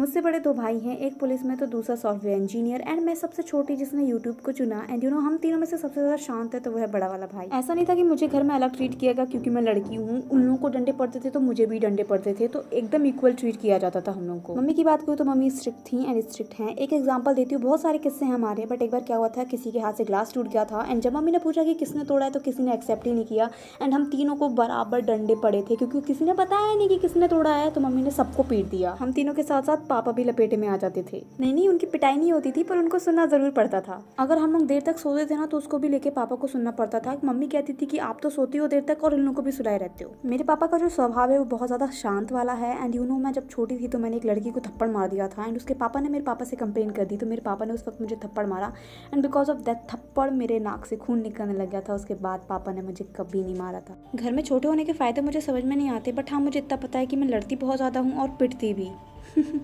मुझसे बड़े दो भाई हैं एक पुलिस में तो दूसरा सॉफ्टवेयर इंजीनियर एंड मैं सबसे छोटी जिसने यूट्यूब को चुना एंड यू नो हम तीनों में से सबसे ज़्यादा शांत है तो वह बड़ा वाला भाई ऐसा नहीं था कि मुझे घर में अलग ट्रीट किया गया क्योंकि मैं लड़की हूँ उन लोगों को डंडे पड़ते थे तो मुझे भी डंडे पड़ते थे तो एकदम इक्वल ट्रीट किया जाता था हम लोग को मम्मी की बात करूँ तो मम्मी स्ट्रिक्ट थी एंड स्ट्रिक्ट हैं एक एग्जाम्पल देती हूँ बहुत सारे किस्से हमारे बट एक बार क्या हुआ था किसी के हाथ से ग्लास टूट गया था एंड जब मम्मी ने पूछा कि किसने तोड़ा है तो किसी ने एक्सेप्ट ही नहीं किया एंड हम तीनों को बराबर डंडे पड़े थे क्योंकि किसी ने बताया नहीं कि किसने तोड़ा है तो मम्मी ने सबको पीट दिया हम तीनों के साथ साथ पापा भी लपेटे में आ जाते थे नहीं नहीं उनकी पिटाई नहीं होती थी पर उनको सुनना ज़रूर पड़ता था अगर हम लोग देर तक सोते थे ना तो उसको भी लेके पापा को सुनना पड़ता था मम्मी कहती थी कि आप तो सोती हो देर तक और उन लोगों को भी सुनाए रहते हो मेरे पापा का जो स्वभाव है वो बहुत ज़्यादा शांत वाला है एंड यू नो मैं जब छोटी थी तो मैंने एक लड़की को थप्पड़ मार दिया था एंड उसके पापा ने मेरे पापा से कंप्लेन कर दी तो मेरे पापा ने उस वक्त मुझे थप्पड़ मारा एंड बिकॉज ऑफ दैट थप्पड़ मेरे नाक से खून निकलने लग गया था उसके बाद पापा ने मुझे कभी नहीं मारा था घर में छोटे होने के फ़ायदे मुझे समझ में नहीं आते बट हाँ मुझे इतना पता है कि मैं लड़ती बहुत ज़्यादा हूँ और पिटती भी